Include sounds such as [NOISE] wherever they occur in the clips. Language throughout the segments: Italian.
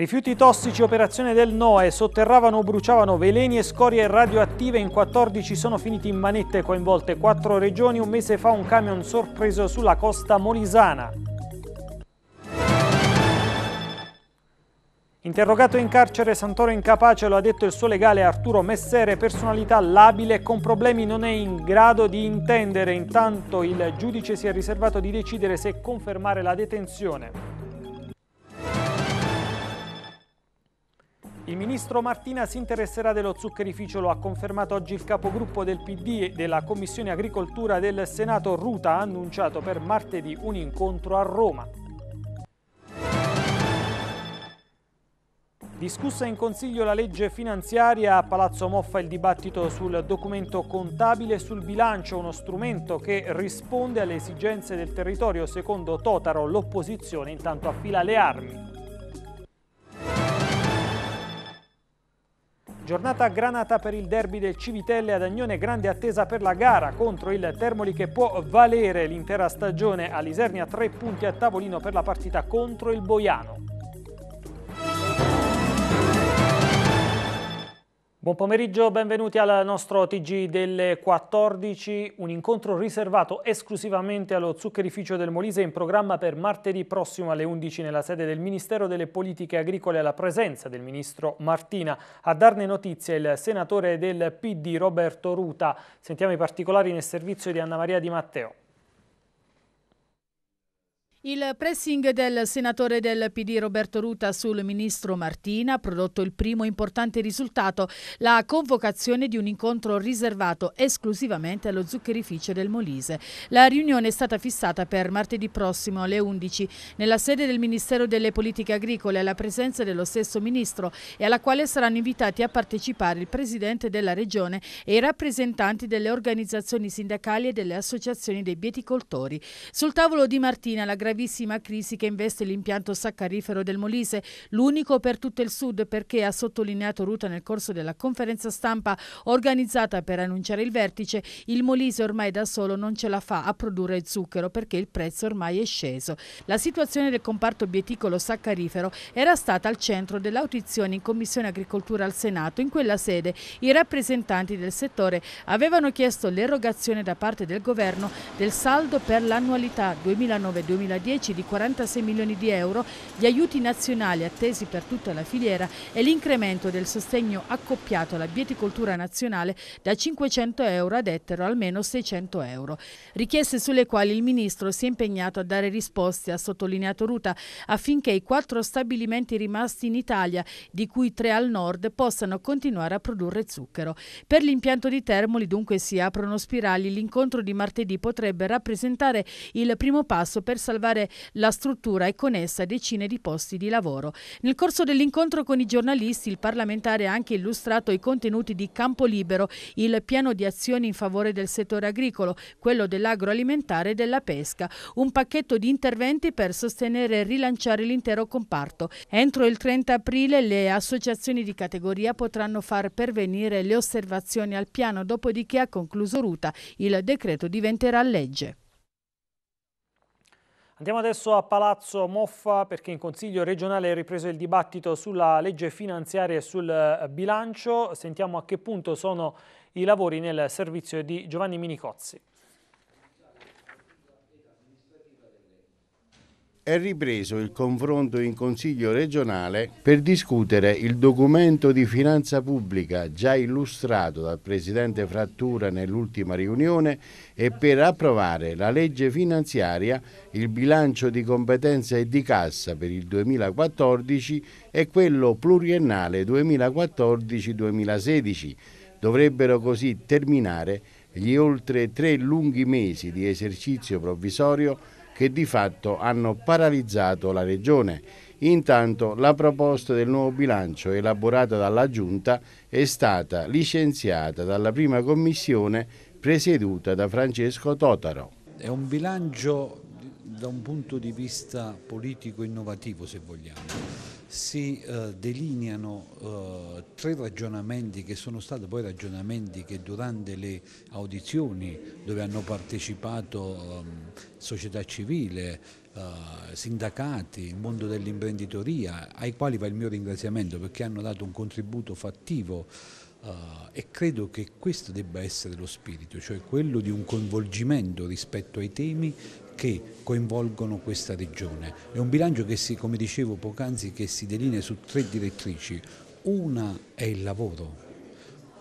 Rifiuti tossici, operazione del NOE, sotterravano o bruciavano veleni e scorie radioattive, in 14 sono finiti in manette coinvolte quattro regioni, un mese fa un camion sorpreso sulla costa molisana. Interrogato in carcere, Santoro incapace, lo ha detto il suo legale Arturo Messere, personalità labile e con problemi non è in grado di intendere. Intanto il giudice si è riservato di decidere se confermare la detenzione. Il ministro Martina si interesserà dello zuccherificio, lo ha confermato oggi il capogruppo del PD e della Commissione Agricoltura del Senato Ruta, ha annunciato per martedì un incontro a Roma. Discussa in Consiglio la legge finanziaria, a Palazzo Moffa il dibattito sul documento contabile e sul bilancio, uno strumento che risponde alle esigenze del territorio. Secondo Totaro l'opposizione intanto affila le armi. Giornata granata per il derby del Civitelle ad Agnone, grande attesa per la gara contro il Termoli che può valere l'intera stagione. all'Isernia, tre punti a tavolino per la partita contro il Boiano. Buon pomeriggio, benvenuti al nostro TG delle 14, un incontro riservato esclusivamente allo zuccherificio del Molise in programma per martedì prossimo alle 11 nella sede del Ministero delle Politiche Agricole alla presenza del Ministro Martina. A darne notizia il senatore del PD Roberto Ruta. Sentiamo i particolari nel servizio di Anna Maria Di Matteo. Il pressing del senatore del PD Roberto Ruta sul ministro Martina ha prodotto il primo importante risultato, la convocazione di un incontro riservato esclusivamente allo zuccherificio del Molise. La riunione è stata fissata per martedì prossimo alle 11 nella sede del Ministero delle Politiche Agricole alla presenza dello stesso ministro e alla quale saranno invitati a partecipare il presidente della regione e i rappresentanti delle organizzazioni sindacali e delle associazioni dei bieticoltori. Sul tavolo di Martina la gravissima crisi che investe l'impianto saccarifero del Molise, l'unico per tutto il sud perché, ha sottolineato Ruta nel corso della conferenza stampa organizzata per annunciare il vertice, il Molise ormai da solo non ce la fa a produrre zucchero perché il prezzo ormai è sceso. La situazione del comparto bieticolo saccarifero era stata al centro dell'audizione in Commissione Agricoltura al Senato. In quella sede i rappresentanti del settore avevano chiesto l'erogazione da parte del governo del saldo per l'annualità 2009-2010 2010 di 46 milioni di euro, gli aiuti nazionali attesi per tutta la filiera e l'incremento del sostegno accoppiato alla bieticoltura nazionale da 500 euro ad ettaro almeno 600 euro. Richieste sulle quali il Ministro si è impegnato a dare risposte, ha sottolineato Ruta, affinché i quattro stabilimenti rimasti in Italia, di cui tre al nord, possano continuare a produrre zucchero. Per l'impianto di Termoli dunque si aprono spirali, l'incontro di martedì potrebbe rappresentare il primo passo per salvare salvare la struttura e con essa decine di posti di lavoro. Nel corso dell'incontro con i giornalisti il parlamentare ha anche illustrato i contenuti di Campo Libero, il piano di azioni in favore del settore agricolo, quello dell'agroalimentare e della pesca, un pacchetto di interventi per sostenere e rilanciare l'intero comparto. Entro il 30 aprile le associazioni di categoria potranno far pervenire le osservazioni al piano, dopodiché ha concluso Ruta, il decreto diventerà legge. Andiamo adesso a Palazzo Moffa perché in Consiglio regionale è ripreso il dibattito sulla legge finanziaria e sul eh, bilancio. Sentiamo a che punto sono i lavori nel servizio di Giovanni Minicozzi. è ripreso il confronto in Consiglio regionale per discutere il documento di finanza pubblica già illustrato dal Presidente Frattura nell'ultima riunione e per approvare la legge finanziaria, il bilancio di competenza e di cassa per il 2014 e quello pluriennale 2014-2016. Dovrebbero così terminare gli oltre tre lunghi mesi di esercizio provvisorio che di fatto hanno paralizzato la Regione. Intanto la proposta del nuovo bilancio elaborata dalla Giunta è stata licenziata dalla prima commissione presieduta da Francesco Totaro. È un bilancio da un punto di vista politico innovativo se vogliamo si eh, delineano eh, tre ragionamenti che sono stati poi ragionamenti che durante le audizioni dove hanno partecipato eh, società civile, eh, sindacati, il mondo dell'imprenditoria, ai quali va il mio ringraziamento perché hanno dato un contributo fattivo Uh, e credo che questo debba essere lo spirito, cioè quello di un coinvolgimento rispetto ai temi che coinvolgono questa regione. È un bilancio che si, come dicevo poc'anzi, che si delinea su tre direttrici. Una è il lavoro,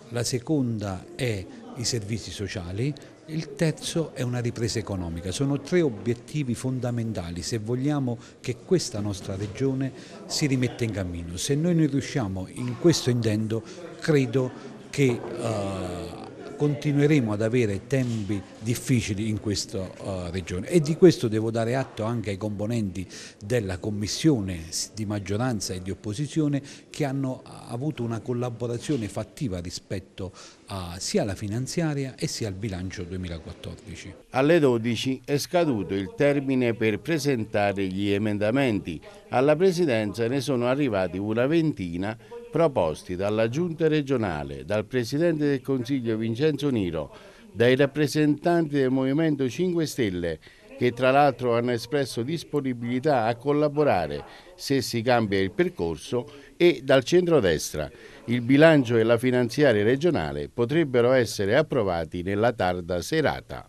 la seconda è i servizi sociali, il terzo è una ripresa economica. Sono tre obiettivi fondamentali se vogliamo che questa nostra regione si rimetta in cammino. Se noi non riusciamo in questo intendo, credo che... Uh, continueremo ad avere tempi difficili in questa uh, regione e di questo devo dare atto anche ai componenti della commissione di maggioranza e di opposizione che hanno eh, avuto una collaborazione fattiva rispetto a, sia alla finanziaria e sia al bilancio 2014. Alle 12 è scaduto il termine per presentare gli emendamenti. Alla Presidenza ne sono arrivati una ventina proposti dalla Giunta regionale, dal Presidente del Consiglio Vincenzo Niro, dai rappresentanti del Movimento 5 Stelle, che tra l'altro hanno espresso disponibilità a collaborare se si cambia il percorso, e dal centrodestra. Il bilancio e la finanziaria regionale potrebbero essere approvati nella tarda serata.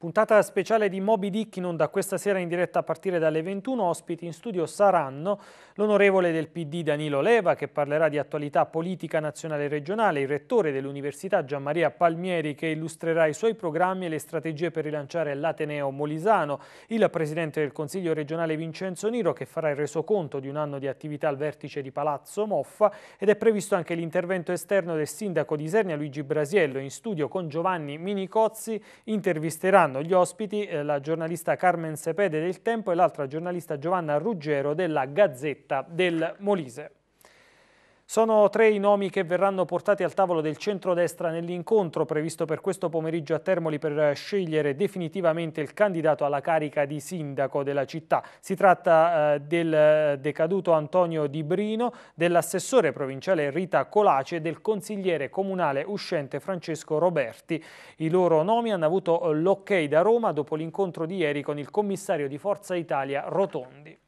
Puntata speciale di Moby Dick in onda questa sera in diretta a partire dalle 21. Ospiti in studio saranno l'onorevole del PD Danilo Leva che parlerà di attualità politica nazionale e regionale, il rettore dell'Università Gianmaria Palmieri che illustrerà i suoi programmi e le strategie per rilanciare l'Ateneo Molisano, il presidente del Consiglio regionale Vincenzo Niro che farà il resoconto di un anno di attività al vertice di Palazzo Moffa ed è previsto anche l'intervento esterno del sindaco di Isernia Luigi Brasiello in studio con Giovanni Minicozzi intervisteranno saranno gli ospiti eh, la giornalista Carmen Sepede del Tempo e l'altra giornalista Giovanna Ruggero della Gazzetta del Molise. Sono tre i nomi che verranno portati al tavolo del centrodestra nell'incontro previsto per questo pomeriggio a Termoli per eh, scegliere definitivamente il candidato alla carica di sindaco della città. Si tratta eh, del eh, decaduto Antonio Di Brino, dell'assessore provinciale Rita Colace e del consigliere comunale uscente Francesco Roberti. I loro nomi hanno avuto l'ok ok da Roma dopo l'incontro di ieri con il commissario di Forza Italia Rotondi.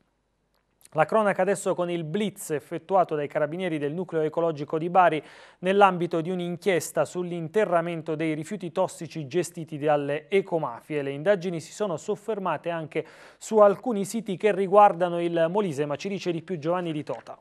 La cronaca adesso con il blitz effettuato dai carabinieri del nucleo ecologico di Bari nell'ambito di un'inchiesta sull'interramento dei rifiuti tossici gestiti dalle ecomafie. Le indagini si sono soffermate anche su alcuni siti che riguardano il Molise, ma ci dice di più Giovanni Di Tota.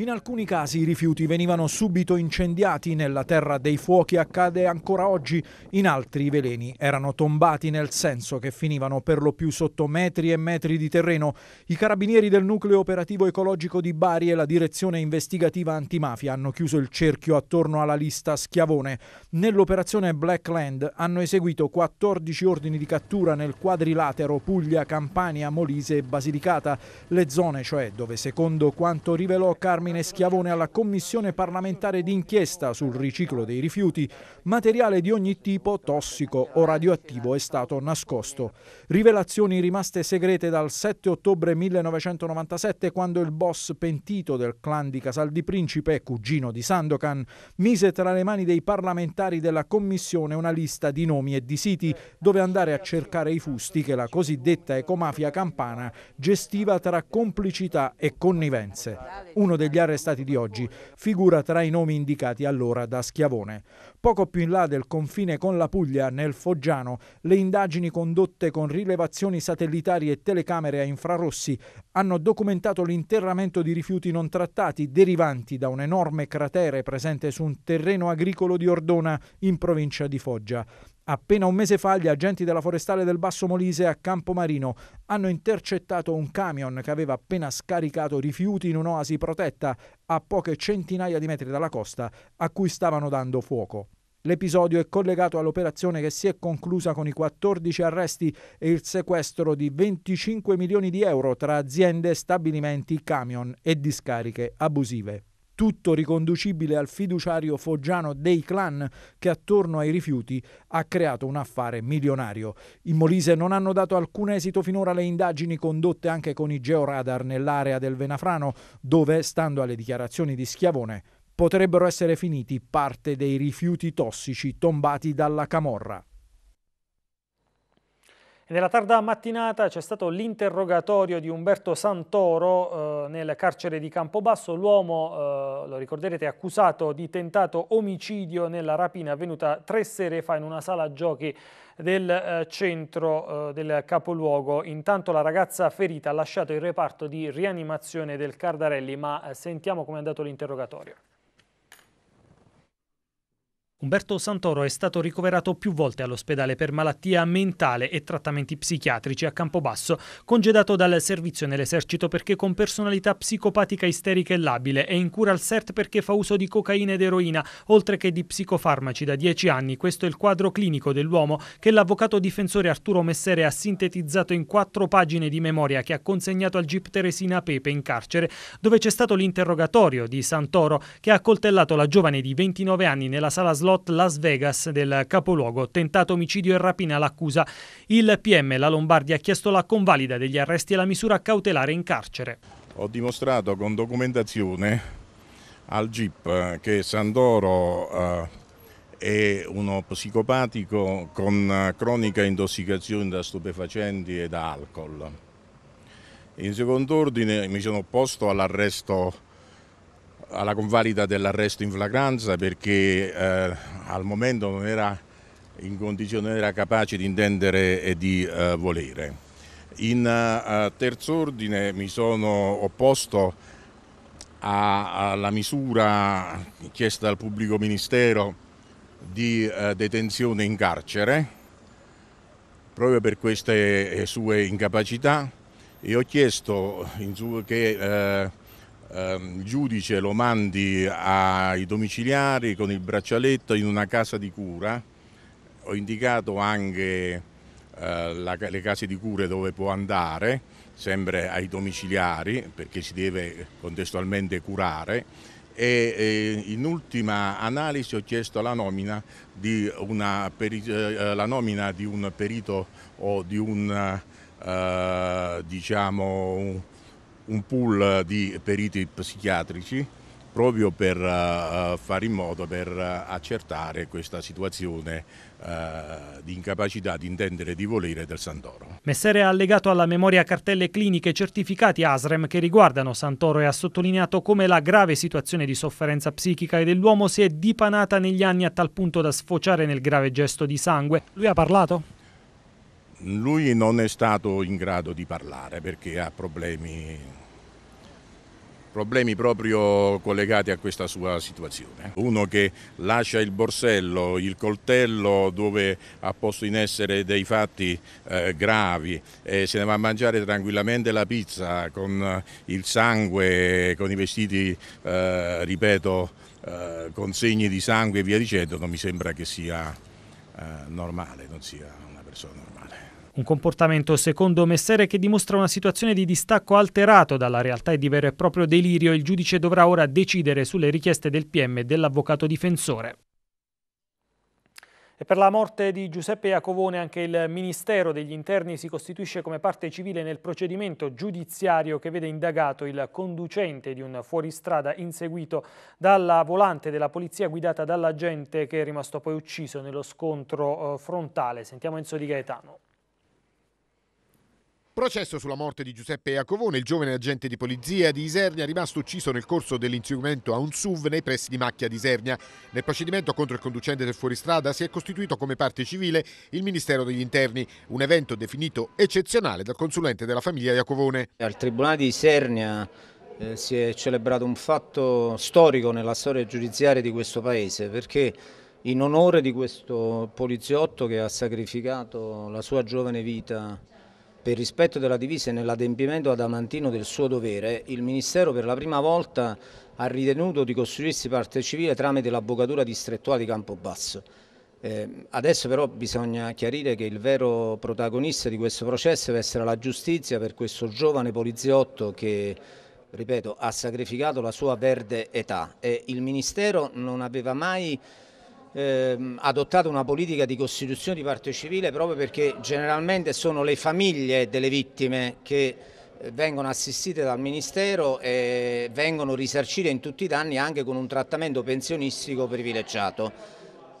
In alcuni casi i rifiuti venivano subito incendiati nella terra dei fuochi, accade ancora oggi, in altri i veleni erano tombati nel senso che finivano per lo più sotto metri e metri di terreno. I carabinieri del nucleo operativo ecologico di Bari e la direzione investigativa antimafia hanno chiuso il cerchio attorno alla lista Schiavone. Nell'operazione Blackland hanno eseguito 14 ordini di cattura nel quadrilatero Puglia, Campania, Molise e Basilicata, le zone cioè dove secondo quanto rivelò Carmine Carmine Schiavone alla Commissione parlamentare d'inchiesta sul riciclo dei rifiuti, materiale di ogni tipo tossico o radioattivo è stato nascosto. Rivelazioni rimaste segrete dal 7 ottobre 1997 quando il boss pentito del clan di Casal di Principe, cugino di Sandokan, mise tra le mani dei parlamentari della Commissione una lista di nomi e di siti dove andare a cercare i fusti che la cosiddetta ecomafia campana gestiva tra complicità e connivenze. Uno degli degli arrestati di oggi figura tra i nomi indicati allora da Schiavone. Poco più in là del confine con la Puglia, nel Foggiano, le indagini condotte con rilevazioni satellitari e telecamere a infrarossi hanno documentato l'interramento di rifiuti non trattati derivanti da un enorme cratere presente su un terreno agricolo di Ordona in provincia di Foggia. Appena un mese fa gli agenti della forestale del Basso Molise a Campomarino hanno intercettato un camion che aveva appena scaricato rifiuti in un'oasi protetta a poche centinaia di metri dalla costa a cui stavano dando fuoco. L'episodio è collegato all'operazione che si è conclusa con i 14 arresti e il sequestro di 25 milioni di euro tra aziende, stabilimenti, camion e discariche abusive tutto riconducibile al fiduciario foggiano dei clan che attorno ai rifiuti ha creato un affare milionario. In Molise non hanno dato alcun esito finora le indagini condotte anche con i georadar nell'area del Venafrano, dove, stando alle dichiarazioni di Schiavone, potrebbero essere finiti parte dei rifiuti tossici tombati dalla Camorra. Nella tarda mattinata c'è stato l'interrogatorio di Umberto Santoro eh, nel carcere di Campobasso, l'uomo, eh, lo ricorderete, è accusato di tentato omicidio nella rapina avvenuta tre sere fa in una sala giochi del eh, centro eh, del capoluogo. Intanto la ragazza ferita ha lasciato il reparto di rianimazione del Cardarelli, ma eh, sentiamo come è andato l'interrogatorio. Umberto Santoro è stato ricoverato più volte all'ospedale per malattia mentale e trattamenti psichiatrici a Campobasso, congedato dal servizio nell'esercito perché con personalità psicopatica isterica e labile e in cura al CERT perché fa uso di cocaina ed eroina, oltre che di psicofarmaci da dieci anni. Questo è il quadro clinico dell'uomo che l'avvocato difensore Arturo Messere ha sintetizzato in quattro pagine di memoria che ha consegnato al GIP Teresina Pepe in carcere, dove c'è stato l'interrogatorio di Santoro che ha accoltellato la giovane di 29 anni nella sala slot slot Las Vegas del capoluogo. Tentato omicidio e rapina l'accusa. Il PM, la Lombardia, ha chiesto la convalida degli arresti e la misura cautelare in carcere. Ho dimostrato con documentazione al GIP che Sandoro eh, è uno psicopatico con eh, cronica intossicazione da stupefacenti e da alcol. In secondo ordine mi sono opposto all'arresto alla convalida dell'arresto in flagranza perché eh, al momento non era in condizione, non era capace di intendere e di eh, volere. In eh, terzo ordine mi sono opposto alla misura chiesta dal pubblico ministero di eh, detenzione in carcere proprio per queste eh, sue incapacità e ho chiesto che eh, Ehm, il giudice lo mandi ai domiciliari con il braccialetto in una casa di cura, ho indicato anche eh, la, le case di cure dove può andare, sempre ai domiciliari perché si deve contestualmente curare e, e in ultima analisi ho chiesto la nomina di, una, peri, eh, la nomina di un perito o di un eh, diciamo un pool di periti psichiatrici proprio per eh, fare in modo per eh, accertare questa situazione eh, di incapacità di intendere e di volere del Santoro. Messere ha allegato alla memoria cartelle cliniche certificati ASREM che riguardano Santoro e ha sottolineato come la grave situazione di sofferenza psichica dell'uomo si è dipanata negli anni a tal punto da sfociare nel grave gesto di sangue. Lui ha parlato? Lui non è stato in grado di parlare perché ha problemi, problemi proprio collegati a questa sua situazione. Uno che lascia il borsello, il coltello dove ha posto in essere dei fatti eh, gravi e se ne va a mangiare tranquillamente la pizza con eh, il sangue, con i vestiti, eh, ripeto, eh, con segni di sangue e via dicendo, non mi sembra che sia eh, normale, non sia una persona un comportamento secondo Messere che dimostra una situazione di distacco alterato dalla realtà e di vero e proprio delirio, il giudice dovrà ora decidere sulle richieste del PM e dell'avvocato difensore. E per la morte di Giuseppe Iacovone anche il Ministero degli Interni si costituisce come parte civile nel procedimento giudiziario che vede indagato il conducente di un fuoristrada inseguito dalla volante della polizia guidata dall'agente che è rimasto poi ucciso nello scontro eh, frontale. Sentiamo Enzo Di Gaetano. Processo sulla morte di Giuseppe Iacovone, il giovane agente di polizia di Isernia rimasto ucciso nel corso dell'inseguimento a un SUV nei pressi di Macchia di Isernia. Nel procedimento contro il conducente del fuoristrada si è costituito come parte civile il Ministero degli Interni, un evento definito eccezionale dal consulente della famiglia Iacovone. Al Tribunale di Isernia eh, si è celebrato un fatto storico nella storia giudiziaria di questo Paese perché in onore di questo poliziotto che ha sacrificato la sua giovane vita per rispetto della divisa e nell'adempimento adamantino del suo dovere, il Ministero per la prima volta ha ritenuto di costruirsi parte civile tramite l'avvocatura distrettuale di Campobasso. Eh, adesso però bisogna chiarire che il vero protagonista di questo processo deve essere la giustizia per questo giovane poliziotto che, ripeto, ha sacrificato la sua verde età e il Ministero non aveva mai ehm, adottato una politica di costituzione di parte civile proprio perché generalmente sono le famiglie delle vittime che eh, vengono assistite dal Ministero e vengono risarcite in tutti i danni anche con un trattamento pensionistico privilegiato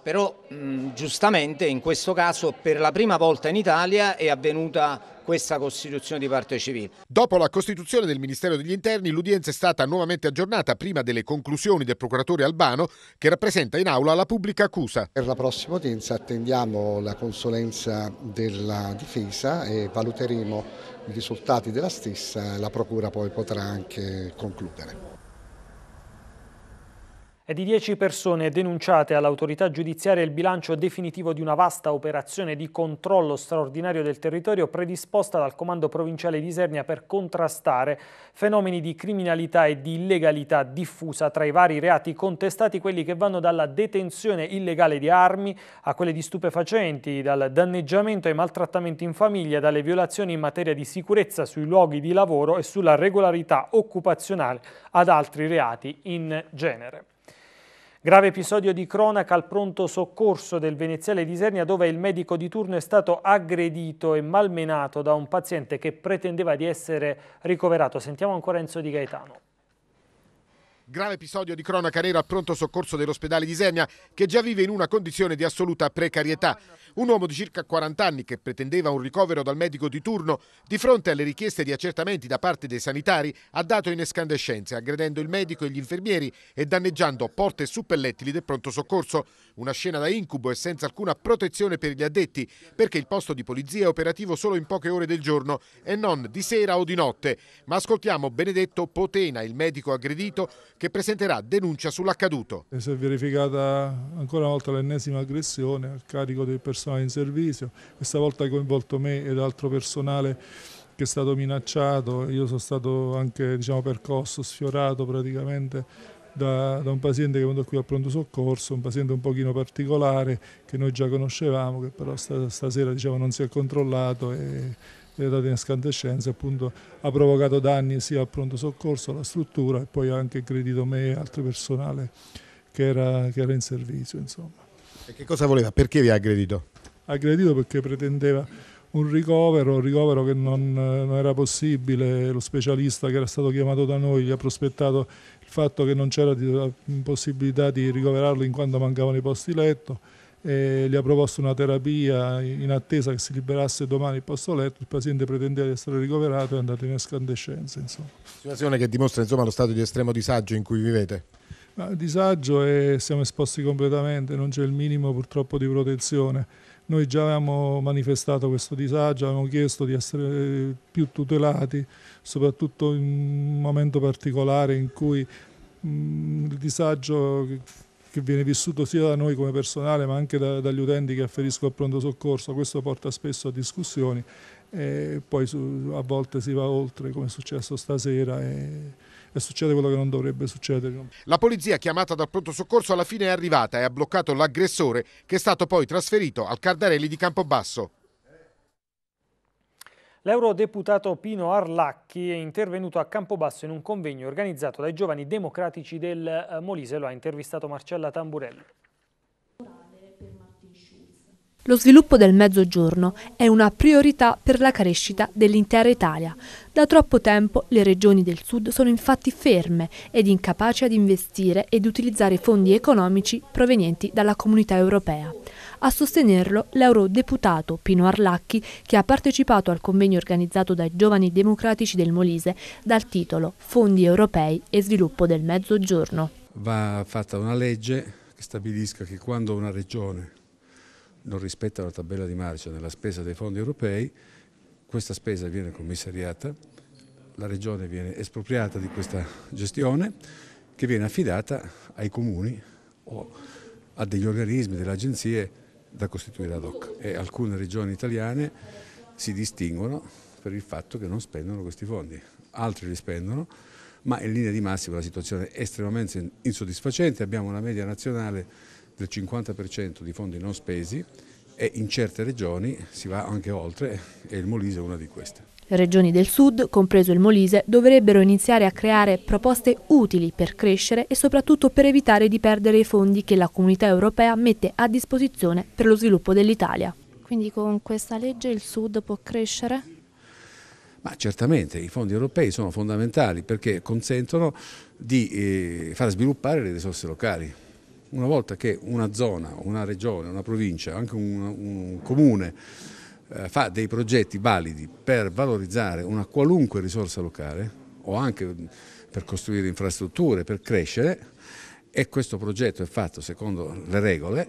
però mh, giustamente in questo caso per la prima volta in Italia è avvenuta questa costituzione di parte civile. Dopo la costituzione del Ministero degli Interni, l'udienza è stata nuovamente aggiornata prima delle conclusioni del procuratore Albano che rappresenta in aula la pubblica accusa. Per la prossima udienza attendiamo la consulenza della difesa e valuteremo i risultati della stessa, la procura poi potrà anche concludere. È di 10 persone denunciate all'autorità giudiziaria il bilancio definitivo di una vasta operazione di controllo straordinario del territorio predisposta dal Comando Provinciale di Isernia per contrastare fenomeni di criminalità e di illegalità diffusa tra i vari reati contestati, quelli che vanno dalla detenzione illegale di armi a quelle di stupefacenti, dal danneggiamento ai maltrattamenti in famiglia, dalle violazioni in materia di sicurezza sui luoghi di lavoro e sulla regolarità occupazionale ad altri reati in genere. Grave episodio di cronaca al pronto soccorso del veneziale di Isernia dove il medico di turno è stato aggredito e malmenato da un paziente che pretendeva di essere ricoverato. Sentiamo ancora Enzo Di Gaetano. Grave episodio di cronaca nera al pronto soccorso dell'ospedale di Isernia che già vive in una condizione di assoluta precarietà. Un uomo di circa 40 anni che pretendeva un ricovero dal medico di turno, di fronte alle richieste di accertamenti da parte dei sanitari, ha dato in escandescenze, aggredendo il medico e gli infermieri e danneggiando porte e suppellettili del pronto soccorso. Una scena da incubo e senza alcuna protezione per gli addetti, perché il posto di polizia è operativo solo in poche ore del giorno e non di sera o di notte. Ma ascoltiamo Benedetto Potena, il medico aggredito, che presenterà denuncia sull'accaduto. Si è verificata ancora una volta l'ennesima aggressione a carico del personale persone in servizio, questa volta ha coinvolto me ed altro personale che è stato minacciato, io sono stato anche diciamo, percosso, sfiorato praticamente da, da, un paziente che è venuto qui al pronto soccorso, un paziente un pochino particolare che noi già conoscevamo, che però stasera diciamo, non si è controllato e è dato in escandescenza, appunto ha provocato danni sia al pronto soccorso, alla struttura e poi ha anche credito me e altro personale che era, che era in servizio. Insomma. E che cosa voleva? Perché vi ha aggredito? aggredito perché pretendeva un ricovero, un ricovero che non, non, era possibile, lo specialista che era stato chiamato da noi gli ha prospettato il fatto che non c'era eh, possibilità di ricoverarlo in quanto mancavano i posti letto, e gli ha proposto una terapia in attesa che si liberasse domani il posto letto, il paziente pretendeva di essere ricoverato e è andato in escandescenza. Insomma. Situazione che dimostra insomma, lo stato di estremo disagio in cui vivete? Ma, disagio e siamo esposti completamente, non c'è il minimo purtroppo di protezione noi già avevamo manifestato questo disagio, avevamo chiesto di essere più tutelati, soprattutto in un momento particolare in cui mh, mm, il disagio che viene vissuto sia da noi come personale ma anche da, dagli utenti che afferiscono al pronto soccorso, questo porta spesso a discussioni e poi su, a volte si va oltre come è successo stasera. E, e succede quello che non dovrebbe succedere. La polizia chiamata dal pronto soccorso alla fine è arrivata e ha bloccato l'aggressore che è stato poi trasferito al Cardarelli di Campobasso. L'eurodeputato Pino Arlacchi è intervenuto a Campobasso in un convegno organizzato dai giovani democratici del eh, Molise, lo ha intervistato Marcella Tamburello. Lo sviluppo del mezzogiorno è una priorità per la crescita dell'intera Italia. Da troppo tempo le regioni del sud sono infatti ferme ed incapaci ad investire ed utilizzare fondi economici provenienti dalla comunità europea. A sostenerlo l'eurodeputato Pino Arlacchi che ha partecipato al convegno organizzato dai giovani democratici del Molise dal titolo Fondi europei e sviluppo del mezzogiorno. Va fatta una legge che stabilisca che quando una regione non rispetta la tabella di marcia nella spesa dei fondi europei, questa spesa viene commissariata, la Regione viene espropriata di questa gestione che viene affidata ai comuni o a degli organismi, delle agenzie da costituire ad hoc e alcune regioni italiane si distinguono per il fatto che non spendono questi fondi, altri li spendono, ma in linea di massima la situazione è estremamente insoddisfacente, abbiamo una media nazionale del 50% di fondi non spesi e in certe regioni si va anche oltre e il Molise è una di queste. Le regioni del sud, compreso il Molise, dovrebbero iniziare a creare proposte utili per crescere e soprattutto per evitare di perdere i fondi che la comunità europea mette a disposizione per lo sviluppo dell'Italia. Quindi con questa legge il sud può crescere? Ma certamente i fondi europei sono fondamentali perché consentono di eh, far sviluppare le risorse locali. Una volta che una zona, una regione, una provincia, anche un, un comune eh, fa dei progetti validi per valorizzare una qualunque risorsa locale o anche per costruire infrastrutture, per crescere e questo progetto è fatto secondo le regole,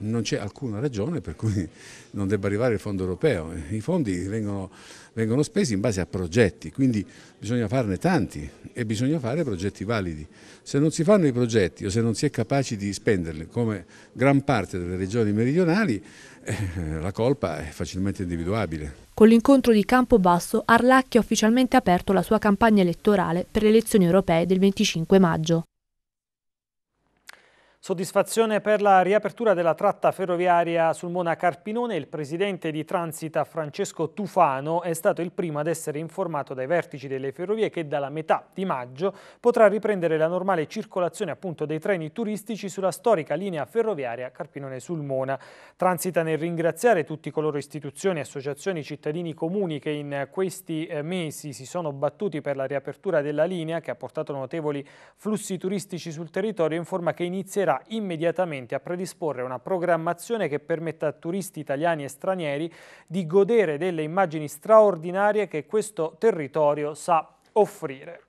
non c'è alcuna ragione per cui [LAUGHS] non debba arrivare il fondo europeo. I fondi vengono, vengono, spesi in base a progetti, quindi bisogna farne tanti e bisogna fare progetti validi. Se non si fanno i progetti o se non si è capaci di spenderli, come gran parte delle regioni meridionali, eh, la colpa è facilmente individuabile. Con l'incontro di Campobasso, Arlacchi ha ufficialmente aperto la sua campagna elettorale per le elezioni europee del 25 maggio. Soddisfazione per la riapertura della tratta ferroviaria sul Mona Carpinone. Il presidente di Transita Francesco Tufano è stato il primo ad essere informato dai vertici delle ferrovie che dalla metà di maggio potrà riprendere la normale circolazione appunto dei treni turistici sulla storica linea ferroviaria Carpinone sul Mona. Transita nel ringraziare tutti coloro istituzioni, associazioni, cittadini comuni che in questi eh, mesi si sono battuti per la riapertura della linea che ha portato notevoli flussi turistici sul territorio informa che inizierà provvederà immediatamente a predisporre una programmazione che permetta a turisti italiani e stranieri di godere delle immagini straordinarie che questo territorio sa offrire.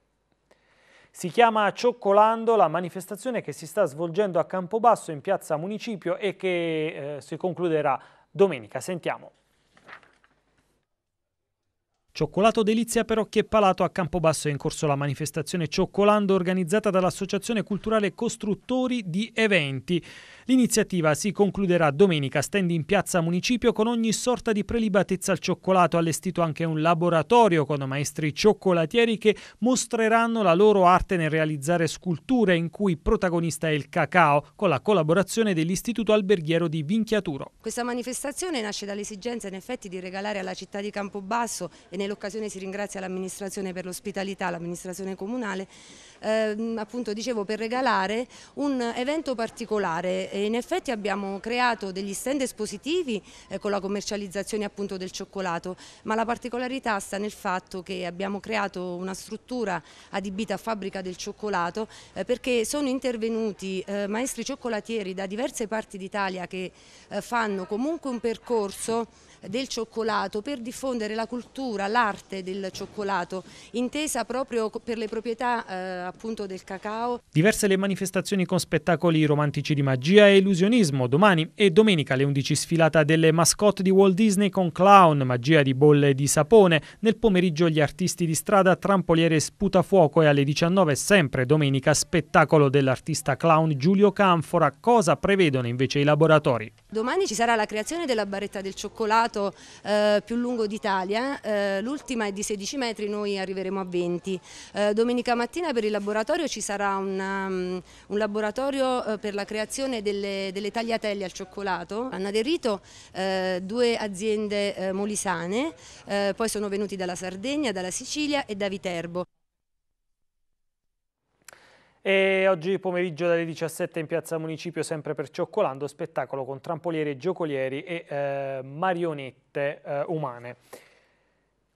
Si chiama Cioccolando la manifestazione che si sta svolgendo a Campobasso in piazza Municipio e che eh, si concluderà domenica. Sentiamo. Cioccolato Delizia per occhi e palato a Campobasso è in corso la manifestazione Cioccolando organizzata dall'Associazione Culturale Costruttori di Eventi. L'iniziativa si concluderà domenica stand in piazza Municipio con ogni sorta di prelibatezza al cioccolato, allestito anche un laboratorio con maestri cioccolatieri che mostreranno la loro arte nel realizzare sculture in cui protagonista è il cacao con la collaborazione dell'Istituto Alberghiero di Vinchiaturo. Questa manifestazione nasce dall'esigenza in effetti di regalare alla città di Campobasso e nell'occasione si ringrazia l'amministrazione per l'ospitalità, l'amministrazione comunale, ehm, appunto dicevo per regalare un evento particolare e in effetti abbiamo creato degli stand espositivi eh, con la commercializzazione appunto del cioccolato, ma la particolarità sta nel fatto che abbiamo creato una struttura adibita a fabbrica del cioccolato eh, perché sono intervenuti eh, maestri cioccolatieri da diverse parti d'Italia che eh, fanno comunque un percorso del cioccolato per diffondere la cultura, l'arte del cioccolato, intesa proprio per le proprietà eh, appunto del cacao. Diverse le manifestazioni con spettacoli romantici di magia e illusionismo domani e domenica alle 11 sfilata delle mascotte di Walt Disney con clown, magia di bolle di sapone, nel pomeriggio gli artisti di strada, trampoliere sputafuoco e alle 19 sempre domenica spettacolo dell'artista clown Giulio Canfora, cosa prevedono invece i laboratori. Domani ci sarà la creazione della barretta del cioccolato strato eh, più lungo d'Italia, eh, l'ultima è di 16 metri, noi arriveremo a 20. Eh, domenica mattina per il laboratorio ci sarà una, um, un laboratorio eh, per la creazione delle, delle, tagliatelle al cioccolato. Hanno aderito eh, due aziende eh, molisane, poi sono venuti dalla Sardegna, dalla Sicilia e da Viterbo. E oggi pomeriggio dalle 17 in piazza Municipio, sempre per Cioccolando, spettacolo con trampolieri, giocolieri e eh, marionette eh, umane.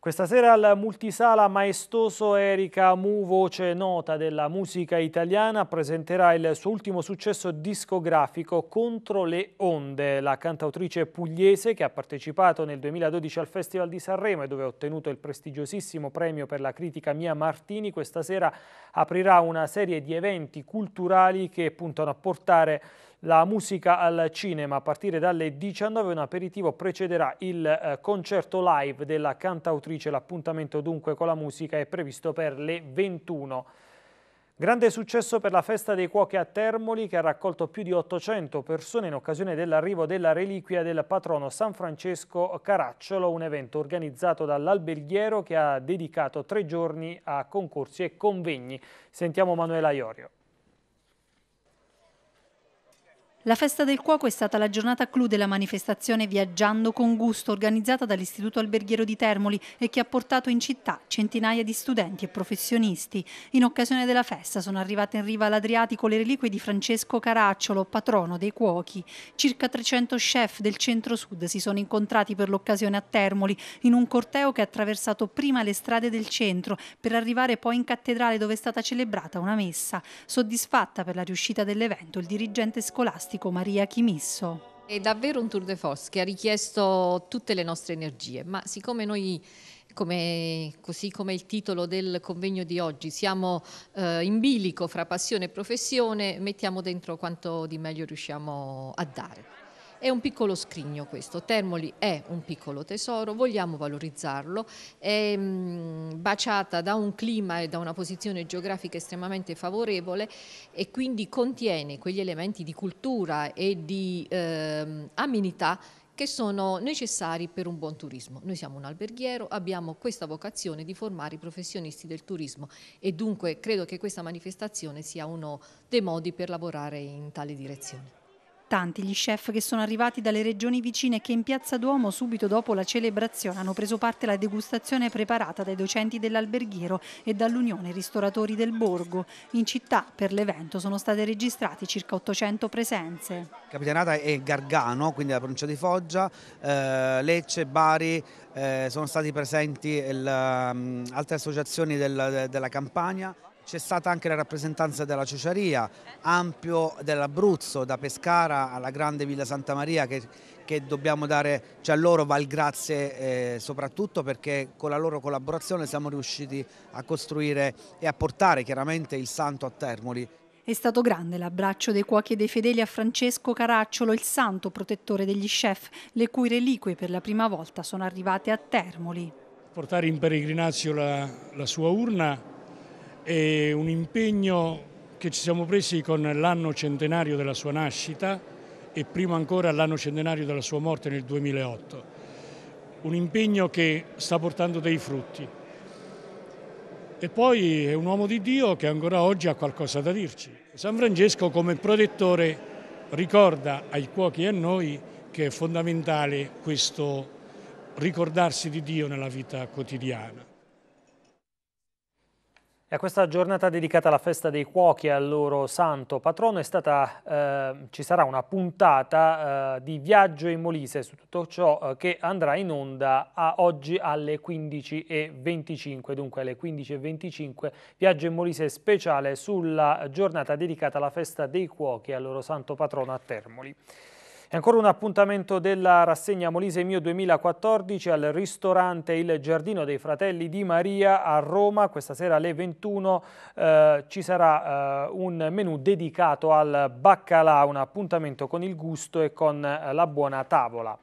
Questa sera al multisala maestoso Erika Mu, voce nota della musica italiana, presenterà il suo ultimo successo discografico Contro le onde. La cantautrice pugliese che ha partecipato nel 2012 al Festival di Sanremo e dove ha ottenuto il prestigiosissimo premio per la critica Mia Martini, questa sera aprirà una serie di eventi culturali che puntano a portare la musica al cinema a partire dalle 19 un aperitivo precederà il eh, concerto live della cantautrice l'appuntamento dunque con la musica è previsto per le 21 Grande successo per la festa dei cuochi a Termoli che ha raccolto più di 800 persone in occasione dell'arrivo della reliquia del patrono San Francesco Caracciolo, un evento organizzato dall'alberghiero che ha dedicato tre giorni a concorsi e convegni. Sentiamo Manuela Iorio. La festa del cuoco è stata la giornata clou della manifestazione Viaggiando con Gusto organizzata dall'Istituto Alberghiero di Termoli e che ha portato in città centinaia di studenti e professionisti. In occasione della festa sono arrivate in riva all'Adriatico le reliquie di Francesco Caracciolo, patrono dei cuochi. Circa 300 chef del centro-sud si sono incontrati per l'occasione a Termoli in un corteo che ha attraversato prima le strade del centro per arrivare poi in cattedrale dove è stata celebrata una messa. Soddisfatta per la riuscita dell'evento, il dirigente scolastico scolastico Maria Chimisso. È davvero un tour de force che ha richiesto tutte le nostre energie, ma siccome noi come, così come il titolo del convegno di oggi, siamo eh, in bilico fra passione e professione, mettiamo dentro quanto di meglio riusciamo a dare è un piccolo scrigno questo, Termoli è un piccolo tesoro, vogliamo valorizzarlo, è mm, baciata da un clima e da una posizione geografica estremamente favorevole e quindi contiene quegli elementi di cultura e di eh, amenità che sono necessari per un buon turismo. Noi siamo un alberghiero, abbiamo questa vocazione di formare i professionisti del turismo e dunque credo che questa manifestazione sia uno dei modi per lavorare in tale direzione tanti gli chef che sono arrivati dalle regioni vicine e che in Piazza Duomo subito dopo la celebrazione hanno preso parte alla degustazione preparata dai docenti dell'alberghiero e dall'Unione Ristoratori del Borgo. In città per l'evento sono state registrate circa 800 presenze. Capitanata e Gargano, quindi la provincia di Foggia, eh, Lecce, Bari, eh, sono stati presenti il, um, altre associazioni del, de, della campagna. C'è stata anche la rappresentanza della Ciociaria, ampio dell'Abruzzo, da Pescara alla grande Villa Santa Maria che, che dobbiamo dare, cioè a loro va il grazie eh, soprattutto perché con la loro collaborazione siamo riusciti a costruire e a portare chiaramente il santo a Termoli. È stato grande l'abbraccio dei cuochi e dei fedeli a Francesco Caracciolo, il santo protettore degli chef, le cui reliquie per la prima volta sono arrivate a Termoli. Portare in peregrinazio la, la sua urna è un impegno che ci siamo presi con l'anno centenario della sua nascita e prima ancora l'anno centenario della sua morte nel 2008. Un impegno che sta portando dei frutti. E poi è un uomo di Dio che ancora oggi ha qualcosa da dirci. San Francesco come protettore ricorda ai cuochi e a noi che è fondamentale questo ricordarsi di Dio nella vita quotidiana. E a questa giornata dedicata alla festa dei cuochi e al loro santo patrono stata, eh, ci sarà una puntata eh, di Viaggio in Molise su tutto ciò eh, che andrà in onda a oggi alle 15.25. Dunque alle 15.25 Viaggio in Molise speciale sulla giornata dedicata alla festa dei cuochi e al loro santo patrono a Termoli. E ancora un appuntamento della rassegna Molise Mio 2014 al ristorante Il Giardino dei Fratelli di Maria a Roma. Questa sera alle 21 eh, ci sarà eh, un menù dedicato al baccalà, un appuntamento con il gusto e con eh, la buona tavola.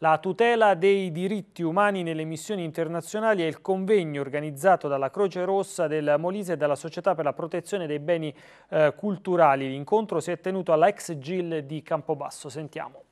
La tutela dei diritti umani nelle missioni internazionali è il convegno organizzato dalla Croce Rossa del Molise e dalla Società per la protezione dei beni eh, culturali. L'incontro si è tenuto alla ex GIL di Campobasso. Sentiamo.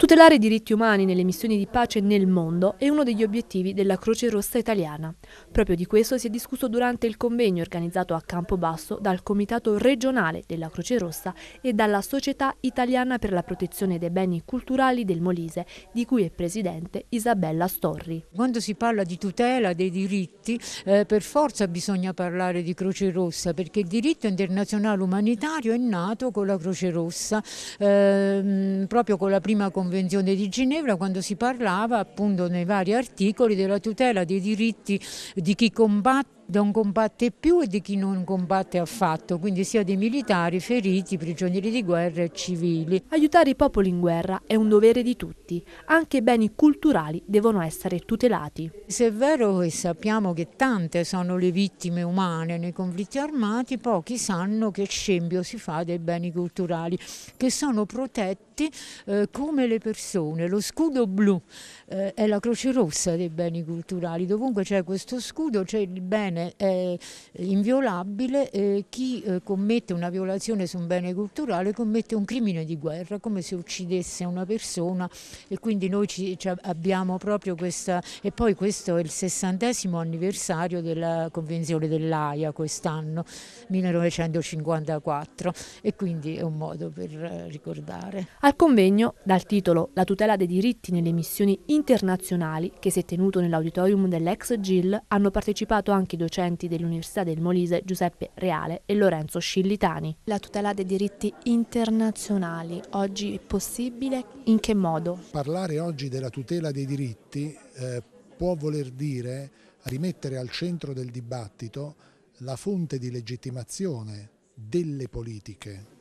Tutelare i diritti umani nelle missioni di pace nel mondo è uno degli obiettivi della Croce Rossa italiana. Proprio di questo si è discusso durante il convegno organizzato a Campobasso dal Comitato regionale della Croce Rossa e dalla Società Italiana per la protezione dei beni culturali del Molise, di cui è presidente Isabella Storri. Quando si parla di tutela dei diritti, eh, per forza bisogna parlare di Croce Rossa, perché il diritto internazionale umanitario è nato con la Croce Rossa, eh, proprio con la prima convenzione Convenzione di Ginevra quando si parlava appunto nei vari articoli della tutela dei diritti di chi combatte non combatte più e di chi non combatte affatto, quindi sia dei militari, feriti, prigionieri di guerra e civili. Aiutare i popoli in guerra è un dovere di tutti, anche i beni culturali devono essere tutelati. Se è vero e sappiamo che tante sono le vittime umane nei conflitti armati, pochi sanno che scempio si fa dei beni culturali, che sono protetti tutti eh, come le persone. Lo scudo blu eh, è la croce rossa dei beni culturali, dovunque c'è questo scudo c'è il bene è inviolabile, eh, chi commette una violazione su un bene culturale commette un crimine di guerra, come se uccidesse una persona e quindi noi ci, abbiamo proprio questa, e poi questo è il sessantesimo anniversario della Convenzione dell'AIA quest'anno, 1954 e quindi è un modo per eh, ricordare. Al convegno, dal titolo La tutela dei diritti nelle missioni internazionali, che si è tenuto nell'auditorium dell'ex GIL, hanno partecipato anche i docenti dell'Università del Molise Giuseppe Reale e Lorenzo Scillitani. La tutela dei diritti internazionali oggi è possibile? In che modo? Parlare oggi della tutela dei diritti eh, può voler dire rimettere al centro del dibattito la fonte di legittimazione delle politiche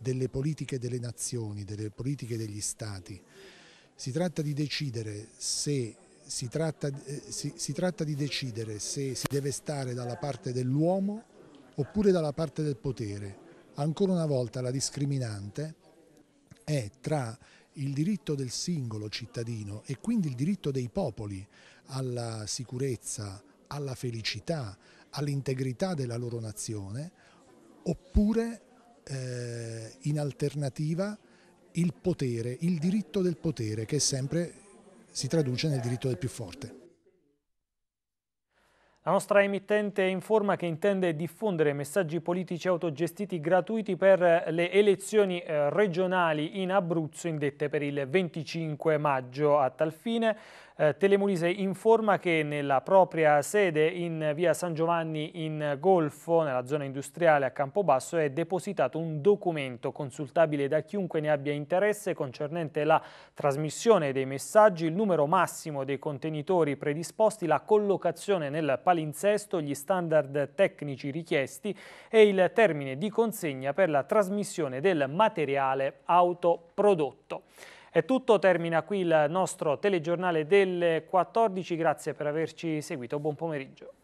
delle politiche delle nazioni, delle politiche degli stati. Si tratta di decidere se si, tratta, eh, si, si, tratta di decidere se si deve stare dalla parte dell'uomo oppure dalla parte del potere. Ancora una volta la discriminante è tra il diritto del singolo cittadino e quindi il diritto dei popoli alla sicurezza, alla felicità, all'integrità della loro nazione, oppure eh, in alternativa il potere, il diritto del potere che sempre si traduce nel diritto del più forte. La nostra emittente informa che intende diffondere messaggi politici autogestiti gratuiti per le elezioni eh, regionali in Abruzzo indette per il 25 maggio. A tal fine eh, informa che nella propria sede in via San Giovanni in Golfo, nella zona industriale a Campobasso, è depositato un documento consultabile da chiunque ne abbia interesse concernente la trasmissione dei messaggi, il numero massimo dei contenitori predisposti, la collocazione nel palinsesto, gli standard tecnici richiesti e il termine di consegna per la trasmissione del materiale autoprodotto. È tutto, termina qui il nostro telegiornale delle 14, grazie per averci seguito, buon pomeriggio.